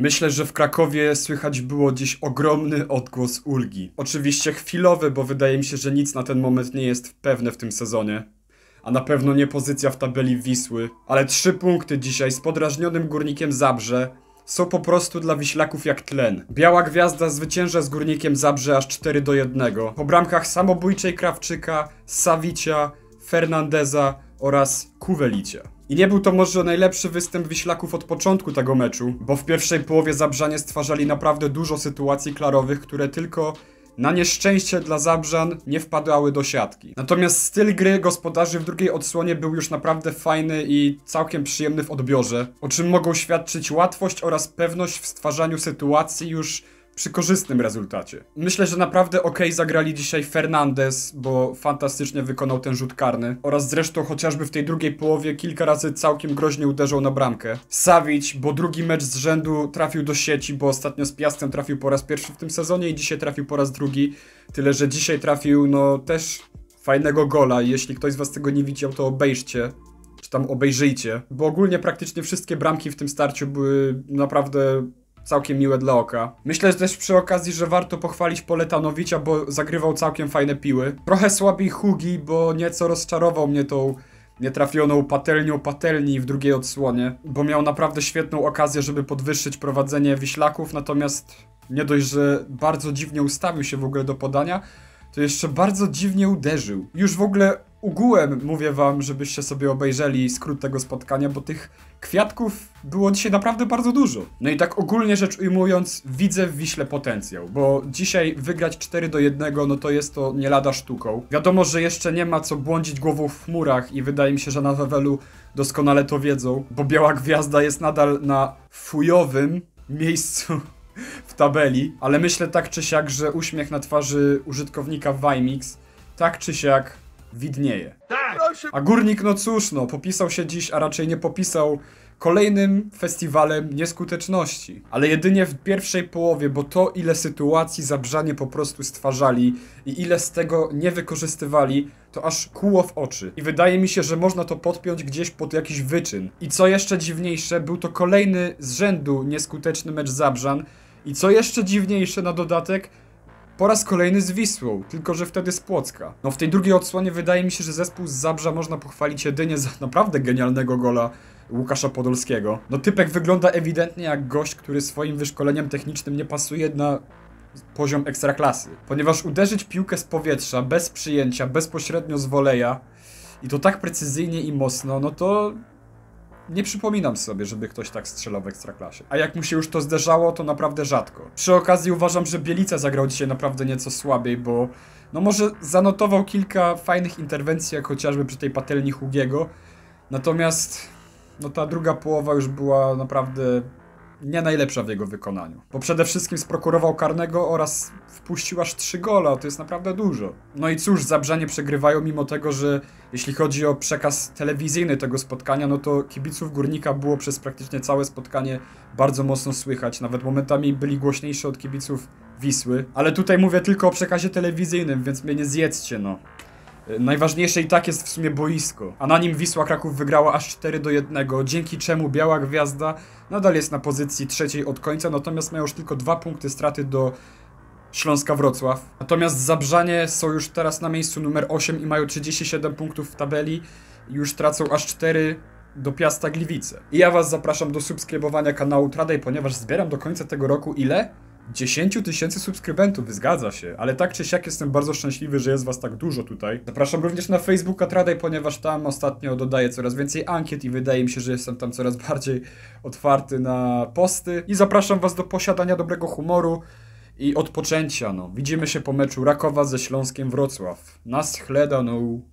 Myślę, że w Krakowie słychać było dziś ogromny odgłos ulgi. Oczywiście chwilowy, bo wydaje mi się, że nic na ten moment nie jest pewne w tym sezonie. A na pewno nie pozycja w tabeli Wisły. Ale trzy punkty dzisiaj z podrażnionym górnikiem Zabrze są po prostu dla Wiślaków jak tlen. Biała Gwiazda zwycięża z Górnikiem Zabrze aż 4 do 1. Po bramkach samobójczej Krawczyka, Sawicia, Fernandeza oraz Kuwelicia. I nie był to może najlepszy występ Wiślaków od początku tego meczu, bo w pierwszej połowie Zabrzanie stwarzali naprawdę dużo sytuacji klarowych, które tylko na nieszczęście dla Zabrzan nie wpadały do siatki. Natomiast styl gry gospodarzy w drugiej odsłonie był już naprawdę fajny i całkiem przyjemny w odbiorze, o czym mogą świadczyć łatwość oraz pewność w stwarzaniu sytuacji już przy korzystnym rezultacie. Myślę, że naprawdę ok zagrali dzisiaj Fernandez, bo fantastycznie wykonał ten rzut karny oraz zresztą chociażby w tej drugiej połowie kilka razy całkiem groźnie uderzał na bramkę. Savic, bo drugi mecz z rzędu trafił do sieci, bo ostatnio z Piastem trafił po raz pierwszy w tym sezonie i dzisiaj trafił po raz drugi. Tyle, że dzisiaj trafił no też fajnego gola. Jeśli ktoś z was tego nie widział, to obejrzcie czy tam obejrzyjcie, bo ogólnie praktycznie wszystkie bramki w tym starciu były naprawdę całkiem miłe dla oka. Myślę też przy okazji, że warto pochwalić Poletanowicza, bo zagrywał całkiem fajne piły. Trochę słabiej Hugi, bo nieco rozczarował mnie tą nietrafioną patelnią patelni w drugiej odsłonie, bo miał naprawdę świetną okazję, żeby podwyższyć prowadzenie Wiślaków, natomiast nie dość, że bardzo dziwnie ustawił się w ogóle do podania, to jeszcze bardzo dziwnie uderzył. Już w ogóle ugułem mówię wam, żebyście sobie obejrzeli skrót tego spotkania, bo tych kwiatków było dzisiaj naprawdę bardzo dużo. No i tak ogólnie rzecz ujmując, widzę w Wiśle potencjał, bo dzisiaj wygrać 4 do 1, no to jest to nie lada sztuką. Wiadomo, że jeszcze nie ma co błądzić głową w chmurach i wydaje mi się, że na Wewelu doskonale to wiedzą, bo Biała Gwiazda jest nadal na fujowym miejscu w tabeli, ale myślę tak czy siak, że uśmiech na twarzy użytkownika Vimix tak czy siak widnieje. Tak. A górnik, no cóż, no, popisał się dziś, a raczej nie popisał kolejnym festiwalem nieskuteczności, ale jedynie w pierwszej połowie, bo to ile sytuacji Zabrzanie po prostu stwarzali i ile z tego nie wykorzystywali, to aż kuło w oczy. I wydaje mi się, że można to podpiąć gdzieś pod jakiś wyczyn. I co jeszcze dziwniejsze, był to kolejny z rzędu nieskuteczny mecz Zabrzan i co jeszcze dziwniejsze na dodatek, po raz kolejny z Wisłą, tylko że wtedy z Płocka. No w tej drugiej odsłonie wydaje mi się, że zespół z Zabrza można pochwalić jedynie za naprawdę genialnego gola Łukasza Podolskiego. No typek wygląda ewidentnie jak gość, który swoim wyszkoleniem technicznym nie pasuje na poziom ekstraklasy. Ponieważ uderzyć piłkę z powietrza, bez przyjęcia, bezpośrednio z woleja i to tak precyzyjnie i mocno, no to nie przypominam sobie, żeby ktoś tak strzelał w Ekstraklasie. A jak mu się już to zderzało, to naprawdę rzadko. Przy okazji uważam, że Bielica zagrał dzisiaj naprawdę nieco słabiej, bo no może zanotował kilka fajnych interwencji, jak chociażby przy tej patelni Hugiego. Natomiast no ta druga połowa już była naprawdę nie najlepsza w jego wykonaniu. Bo przede wszystkim sprokurował karnego oraz wpuścił aż trzy gola, to jest naprawdę dużo. No i cóż, Zabrzanie przegrywają mimo tego, że jeśli chodzi o przekaz telewizyjny tego spotkania, no to kibiców Górnika było przez praktycznie całe spotkanie bardzo mocno słychać. Nawet momentami byli głośniejsi od kibiców Wisły. Ale tutaj mówię tylko o przekazie telewizyjnym, więc mnie nie zjedzcie, no. E, najważniejsze i tak jest w sumie boisko, a na nim Wisła Kraków wygrała aż 4 do 1, dzięki czemu Biała Gwiazda nadal jest na pozycji trzeciej od końca, natomiast ma już tylko dwa punkty straty do Śląska Wrocław. Natomiast Zabrzanie są już teraz na miejscu numer 8 i mają 37 punktów w tabeli, już tracą aż 4 do Piasta Gliwice. I ja was zapraszam do subskrybowania kanału Traday, ponieważ zbieram do końca tego roku ile? 10 tysięcy subskrybentów, zgadza się, ale tak czy siak jestem bardzo szczęśliwy, że jest was tak dużo tutaj. Zapraszam również na Facebooka Tradaj, ponieważ tam ostatnio dodaję coraz więcej ankiet i wydaje mi się, że jestem tam coraz bardziej otwarty na posty. I zapraszam was do posiadania dobrego humoru i odpoczęcia, no. Widzimy się po meczu Rakowa ze Śląskiem Wrocław. Nas chleda, no.